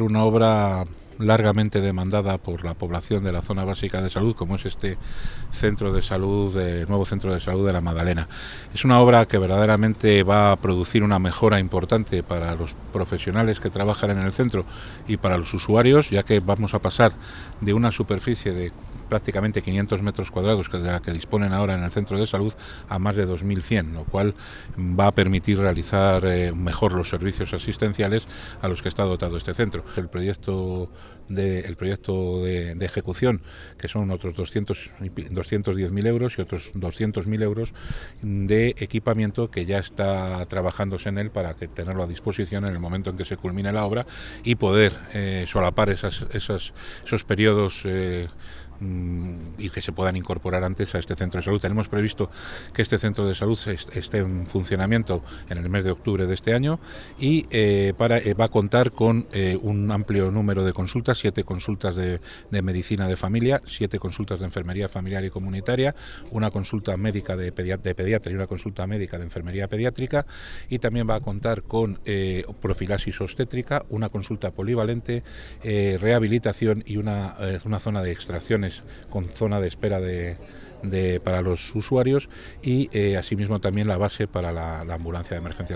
Una obra largamente demandada por la población de la zona básica de salud, como es este centro de salud, el eh, nuevo centro de salud de la Madalena. Es una obra que verdaderamente va a producir una mejora importante para los profesionales que trabajan en el centro y para los usuarios, ya que vamos a pasar de una superficie de prácticamente 500 metros cuadrados de la que disponen ahora en el centro de salud a más de 2.100, lo cual va a permitir realizar eh, mejor los servicios asistenciales a los que está dotado este centro. El proyecto de, proyecto de, ejecución, que son otros 210.000 euros y otros 200.000 euros de equipamiento que ya está trabajándose en él para tenerlo a disposición en el momento en que se culmine la obra y poder eh, solapar esas, esos periodos. Eh, Mm, y que se puedan incorporar antes a este centro de salud. Tenemos previsto que este centro de salud esté en funcionamiento en el mes de octubre de este año y eh, para, eh, va a contar con eh, un amplio número de consultas, siete consultas de, medicina de familia, siete consultas de enfermería familiar y comunitaria, una consulta médica de, pediatra, y una consulta médica de enfermería pediátrica y también va a contar con profilaxis obstétrica, una consulta polivalente, rehabilitación y una, una zona de extracción con zona de espera para los usuarios y eh, asimismo también la base para la, la, ambulancia de emergencias